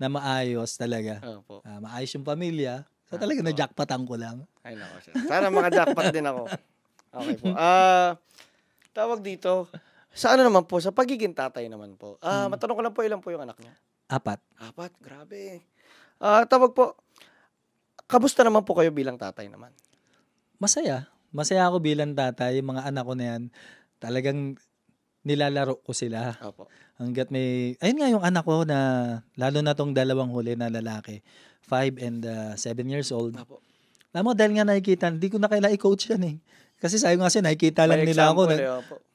na maayos talaga. Opo. Ah, maayos yung pamilya. So Opo. Ah, talaga na jackpotan ko lang. Ay nako. sir. Sana maka jackpot din ako. Okay po. Ah, tawag dito. Sa ano naman po, sa pagiging tatay naman po. Ah, hmm. matanong ko lang po ilan po yung anak niya? Apat. Apat, grabe. Ah, tawag po. kabusta naman po kayo bilang tatay naman? Masaya. Masaya ako bilang tatay. Yung mga anak ko na yan, talagang nilalaro ko sila. Opo. Hanggat may, ayun nga yung anak ko na, lalo na tong dalawang huli na lalaki, 5 and 7 uh, years old. Opo. Alam mo, dahil nga nakikita, hindi ko na kailangan i-coach yan eh. Kasi sayo nga siya, nakikita lang nila ako. Na, eh,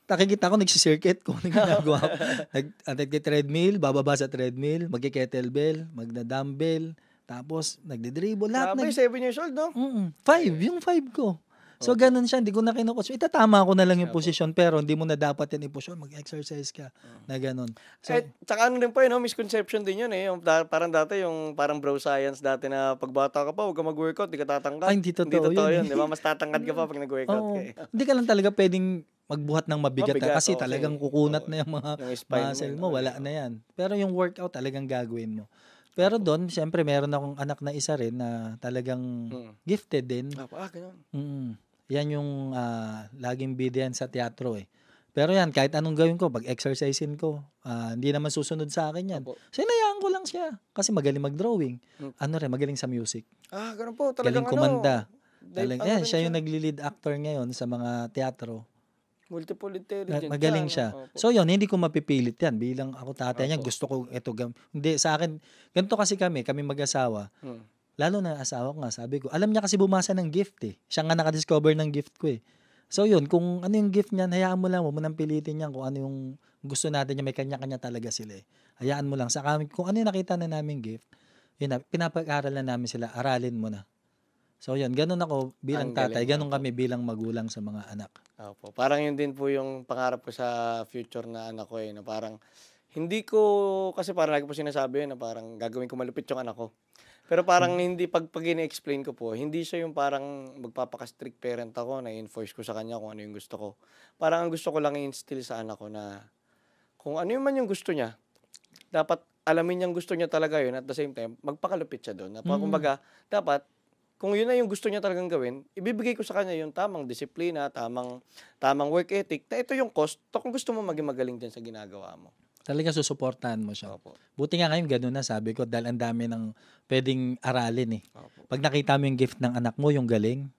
nakikita ko, nagsisircuit ko, nagagawa ko. Nag, ah, nagte-treadmill, bababa sa treadmill, magki-kettlebell, magda-dumbbell, tapos, nagdi-dribble. Lahat. Grabe, nag... 7 years old, no? Mm-mm. Five. Yung five ko. So, okay. Oh. ganun siya. Hindi ko na kinukuts. Itatama ko na lang yung position, pero hindi mo na dapat yan i-position. Mag-exercise ka oh. na ganun. So, eh, tsaka ano din po, yun, no? misconception din yun eh. Yung, da- parang dati, yung parang bro science dati na pagbata ka pa, huwag ka mag-workout, hindi ka tatangkad. Ay, hindi totoo, hindi totoo yun. yun. Eh. Di ba? Mas tatangkad ka pa pag nag-workout oh, ka. Eh. Hindi ka lang talaga pwedeng magbuhat ng mabigat, mabigat na kasi okay. talagang kukunat okay. na yung mga yung muscle mo, ano, wala na yan. Pero yung workout talagang gagawin mo. Pero doon, siyempre, meron akong anak na isa rin na talagang mm. gifted din. Ah, ah ganun. Mm. Yan yung uh, laging bida sa teatro eh. Pero yan, kahit anong gawin ko, pag exercisein ko, uh, hindi naman susunod sa akin yan. Opo. Sinayaan ko lang siya. Kasi magaling mag-drawing. Hmm. Ano rin, magaling sa music. Ah, ganun po. Talagang galing kumanda. Ano, galing, ano yan, siya yung nagli-lead actor ngayon sa mga teatro. Multiple intelligence. Magaling siya. Opo. So yun, hindi ko mapipilit yan. Bilang ako tatay niya, gusto ko ito. Hindi, sa akin, ganito kasi kami, kami mag-asawa. Hmm. Lalo na asawa ko nga, sabi ko, alam niya kasi bumasa ng gift eh. Siya nga nakadiscover ng gift ko eh. So yun, kung ano yung gift niyan, hayaan mo lang, huwag mo nang pilitin niyan kung ano yung gusto natin niya, may kanya-kanya talaga sila eh. Hayaan mo lang. Sa kami, kung ano yung nakita na namin gift, yun na, pinapag-aral na namin sila, aralin mo na. So yun, ganun ako bilang Ang tatay, ganun kami bilang magulang sa mga anak. Opo. Parang yun din po yung pangarap ko sa future na anak ko eh, na parang hindi ko, kasi parang lagi po sinasabi yun na parang gagawin ko malupit yung anak ko. Pero parang hmm. hindi, pag, pag explain ko po, hindi siya yung parang magpapaka-strict parent ako na enforce ko sa kanya kung ano yung gusto ko. Parang ang gusto ko lang i-instill sa anak ko na kung ano yung man yung gusto niya, dapat alamin niyang gusto niya talaga yun at the same time, magpakalupit siya doon. Mm. Kumbaga, dapat kung yun na yung gusto niya talagang gawin, ibibigay ko sa kanya yung tamang disiplina, tamang tamang work ethic, na ito yung cost to kung gusto mo maging magaling din sa ginagawa mo. Talaga susuportahan mo siya. Opo. Buti nga ngayon ganun na sabi ko dahil ang dami ng pwedeng aralin eh. Opo. Pag nakita mo yung gift ng anak mo, yung galing,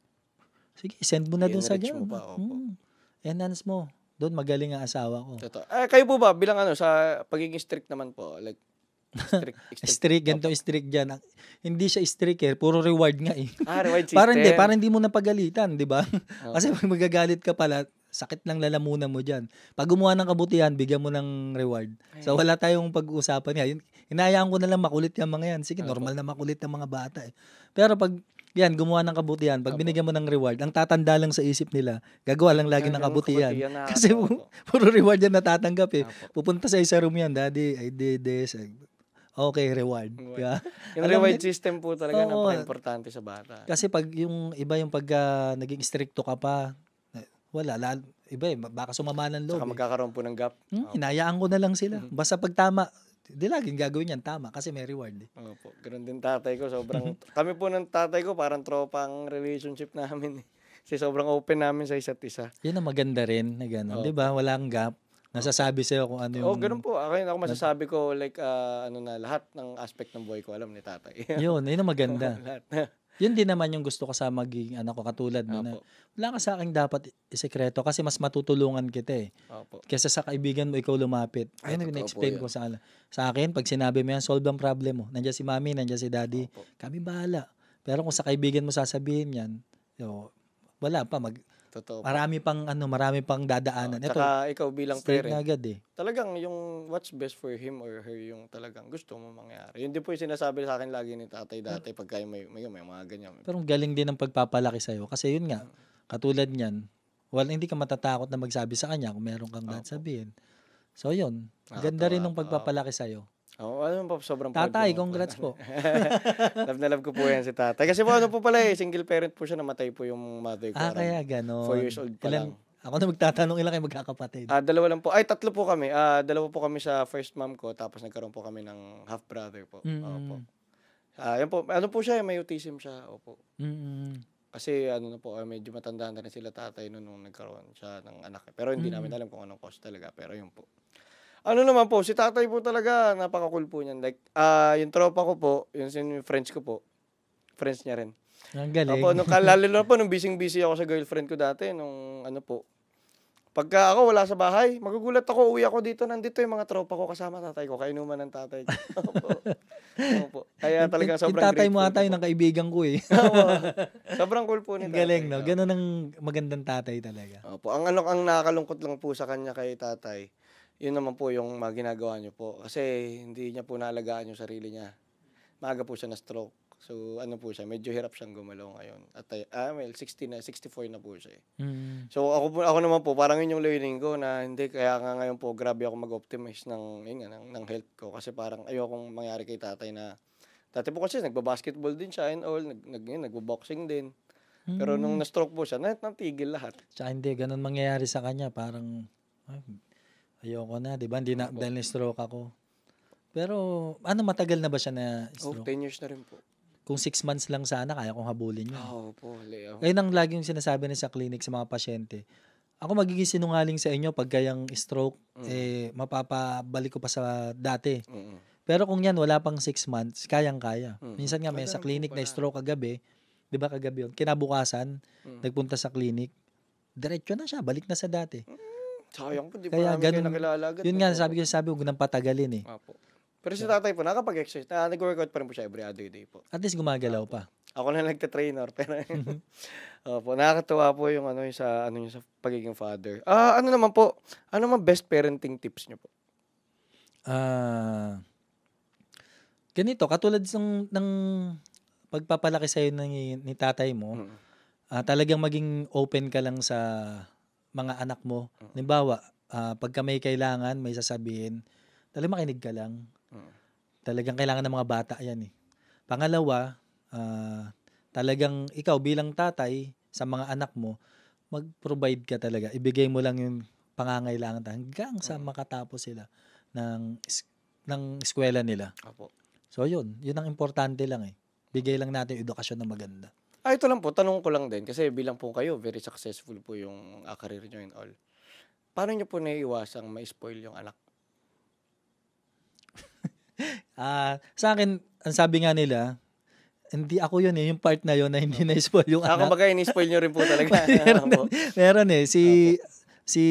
sige, send mo na doon sa ganun. Mo pa, opo. Hmm. Enhance mo. Doon magaling ang asawa ko. Toto. Eh, kayo po ba, bilang ano, sa pagiging strict naman po, like, strict, strict, strict ganito strict dyan. Hindi siya strict eh, puro reward nga eh. Ah, reward system. para hindi, para hindi mo napagalitan, di ba? Okay. Kasi pag magagalit ka pala, sakit ng lalamunan mo dyan. Pag gumawa ng kabutihan, bigyan mo ng reward. Ay. So wala tayong pag-uusapan niya. Hinayaan ko na lang makulit yung mga yan. Sige, Apo. normal na makulit ng mga bata eh. Pero pag yan, gumawa ng kabutihan, pag binigyan mo ng reward, ang tatanda lang sa isip nila, gagawa lang lagi Apo. ng kabutihan. Kasi pu- puro reward yan natatanggap eh. Pupunta sa isa room yan, daddy, I did this. Okay, reward. reward. Yeah. Yung Alam reward ni- system po talaga, oo, napaka-importante sa bata. Kasi pag yung iba yung pag uh, naging stricto ka pa, wala. Lalo, iba eh, baka sumama ng loob. Saka magkakaroon po ng gap. Hmm, okay. Hinayaan ko na lang sila. Mm-hmm. Basta pag tama, di laging gagawin yan tama kasi may reward eh. Oo po. Ganun din tatay ko. Sobrang, kami po ng tatay ko parang tropang relationship namin eh. Kasi sobrang open namin sa isa't isa. Yan ang maganda rin na gano'n. Oh. Di ba? Wala ang gap. Nasasabi sa'yo kung ano yung... Oh, ganun po. Ako, ako masasabi ko, like, uh, ano na, lahat ng aspect ng buhay ko, alam ni tatay. yun, yun ang maganda. lahat. Yun din naman yung gusto ko sa maging anak ko katulad mo na wala ka sa akin dapat isekreto kasi mas matutulungan kita eh. Opo. Kesa sa kaibigan mo ikaw lumapit. Ayun ang explain ko sa, sa akin. Pag sinabi mo yan, solve ang problem mo. Nandiyan si mami, nandiyan si daddy. Opo. Kami bahala. Pero kung sa kaibigan mo sasabihin yan, yo, wala pa. Mag, Totoo. Marami pang ano, marami pang dadaanan. Uh, oh, Ito, ikaw bilang parent. Na agad eh. Talagang yung what's best for him or her yung talagang gusto mo mangyari. Yun din po yung sinasabi sa akin lagi ni tatay dati pag kayo may, may, may mga ganyan. Pero galing din ang pagpapalaki sa'yo. Kasi yun nga, mm. katulad niyan, well, hindi ka matatakot na magsabi sa kanya kung meron kang okay. sabihin. So yun, ah, ganda rin ng pagpapalaki sa'yo. Oo, oh, ano po, sobrang Tatay, congrats po. love na love ko po yan si tatay. Kasi po ano po pala eh, single parent po siya, namatay po yung mother ko. Ah, kaya ganon. Four years old pa ilan, lang. Ako na magtatanong ilan kayo magkakapatid. Ah, dalawa lang po. Ay, tatlo po kami. Ah, dalawa po kami sa first mom ko, tapos nagkaroon po kami ng half brother po. Mm. hmm Opo. Ah, yan po. Ano po siya, may autism siya. Opo. Mm. hmm Kasi ano na po, ah, medyo matanda na rin sila tatay noon nung nagkaroon siya ng anak. Pero hindi Mm-hmm. namin alam kung anong cause talaga, pero yun po ano naman po, si tatay po talaga, napaka-cool po niyan. Like, ah yung tropa ko po, yung, yung friends ko po, friends niya rin. Ang galing. Opo, nung, lalo na po, nung busy-busy ako sa girlfriend ko dati, nung ano po, pagka ako wala sa bahay, magugulat ako, uwi ako dito, nandito yung mga tropa ko kasama tatay ko, kainuman ng tatay ko. Opo. Opo. Kaya talaga sobrang yung tatay mo ata yung kaibigan ko eh. Sobrang cool po ni tatay. Galing, no? Ganun ang magandang tatay talaga. Opo. Ang, ano, ang nakakalungkot lang po sa kanya kay tatay, yun naman po yung mga ginagawa niyo po. Kasi hindi niya po naalagaan yung sarili niya. Maaga po siya na stroke. So ano po siya, medyo hirap siyang gumalaw ngayon. At ah, well, 60 na, 64 na po siya. Eh. Mm. So ako po, ako naman po, parang yun yung learning ko na hindi, kaya nga ngayon po, grabe ako mag-optimize ng, yun ng, ng health ko. Kasi parang ayokong mangyari kay tatay na, dati po kasi nagba-basketball din siya and all, nag, nag, yun, nagbo-boxing din. Pero nung mm. na-stroke po siya, natigil lahat. Tsaka hindi, ganun mangyayari sa kanya, parang, ay, Ayoko na, di ba? Hindi na, Opo. dahil na-stroke ako. Pero, ano, matagal na ba siya na-stroke? Oh, 10 years na rin po. Kung 6 months lang sana, kaya kong habulin yun. Ah, Oo po, Leo. Ayun ang laging sinasabi na sa clinic sa mga pasyente. Ako magiging sinungaling sa inyo pag yung stroke, mm. eh, mapapabalik ko pa sa dati. Mm-mm. Pero kung yan, wala pang 6 months, kayang-kaya. Mm. Minsan nga may Madami sa clinic na stroke kagabi, di ba kagabi yun, kinabukasan, Mm. nagpunta sa clinic, diretso na siya, balik na sa dati. Mm, Sayang po, di pa Kaya namin ganun, kayo nakilala agad. Yun nga, sabi ko, sabi, huwag ng patagalin eh. Apo. Pero si tatay po, nakapag-exercise. Na, nag-workout pa rin po siya every other day po. At least gumagalaw pa. Ako na nagte-trainer, pero mhm. Opo, nakakatuwa po yung ano yung sa ano yung sa pagiging father. Ah, ano naman po? Ano mga best parenting tips niyo po? Ah. ganito, katulad ng ng pagpapalaki sa ni, ni tatay mo, mm. ah, talagang maging open ka lang sa mga anak mo. Uh-huh. Halimbawa, uh, pagka may kailangan, may sasabihin, talagang makinig ka lang. Mm. Talagang kailangan ng mga bata yan eh. Pangalawa, uh, talagang ikaw bilang tatay sa mga anak mo, mag-provide ka talaga. Ibigay mo lang yung pangangailangan hanggang sa mm. makatapos sila ng ng eskwela nila. Apo. So yun, yun ang importante lang eh. Bigay lang natin edukasyon na maganda. Ah, ito lang po, tanong ko lang din, kasi bilang po kayo, very successful po yung ah, career nyo and all. Paano nyo po naiiwasang ma-spoil yung anak? Ah, sa akin, ang sabi nga nila, hindi ako yun eh, yung part na yun na hindi ah. na-spoil yung Ah, anak. kumbaga, ini-spoil nyo rin po talaga. meron, Opo. meron eh, si si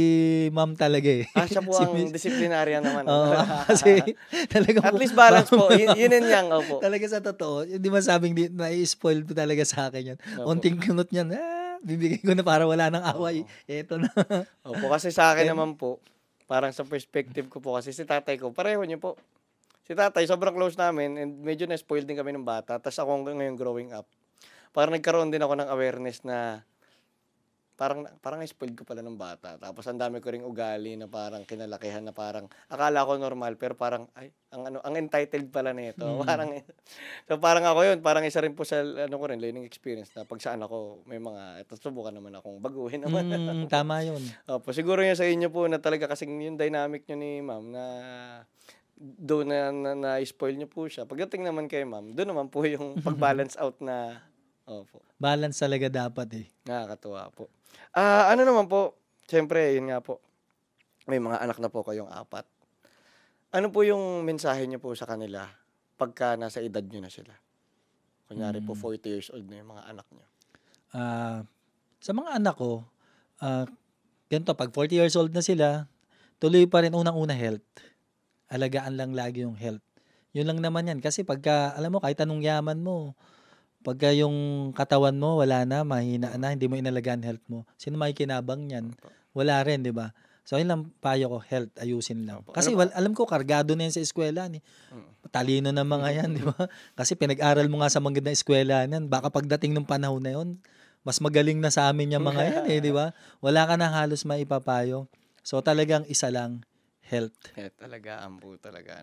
ma'am talaga eh. Ah, siya po si ang Miss... disciplinarya naman. Oo, kasi talaga At po, least balance po. Yun, yun and yang, po. Talaga sa totoo, hindi masabing di, na-spoil po talaga sa akin yan. Opo. Unting kunot niyan, ah, bibigay ko na para wala nang away. Ito na. opo, kasi sa akin And, eh. naman po, parang sa perspective ko po, kasi si tatay ko, pareho niyo po. Si tatay, sobrang close namin and medyo na-spoil din kami ng bata. Tapos ako ngayon growing up. Parang nagkaroon din ako ng awareness na parang parang spoiled ko pala ng bata. Tapos ang dami ko ring ugali na parang kinalakihan na parang akala ko normal pero parang ay ang ano ang entitled pala nito. Mm. Parang so parang ako 'yun, parang isa rin po sa ano ko rin learning experience na pag saan ako may mga ito subukan naman akong baguhin naman. Mm, tama 'yun. Opo, siguro 'yun sa inyo po na talaga kasi yung dynamic niyo ni ma'am na doon na na-spoil na, na, na niyo po siya. Pagdating naman kay ma'am, doon naman po yung pag-balance out na Opo. Balance talaga dapat eh. Nakakatuwa po. Ah, ano naman po, siyempre, yun nga po, may mga anak na po kayong apat. Ano po yung mensahe niyo po sa kanila pagka nasa edad niyo na sila? Kunyari po, 40 hmm. years old na yung mga anak niyo. Ah, sa mga anak ko, ah, ganito, pag 40 years old na sila, tuloy pa rin unang-una health. Alagaan lang lagi yung health. Yun lang naman yan. Kasi pagka, alam mo, kahit anong yaman mo, Pagka yung katawan mo, wala na, mahina na, hindi mo inalagaan health mo. Sino makikinabang niyan? Wala rin, di ba? So, yun lang payo ko, health, ayusin lang. Opo. Kasi wal, alam ko, kargado na yan sa eskwela. Ni. Mm. Talino na mga yan, di ba? Kasi pinag-aral mo nga sa mga eskwela niyan. Baka pagdating ng panahon na yun, mas magaling na sa amin yung mga yan, eh, di ba? Wala ka na halos maipapayo. So, talagang isa lang, health. Eh, talaga, ambu talaga.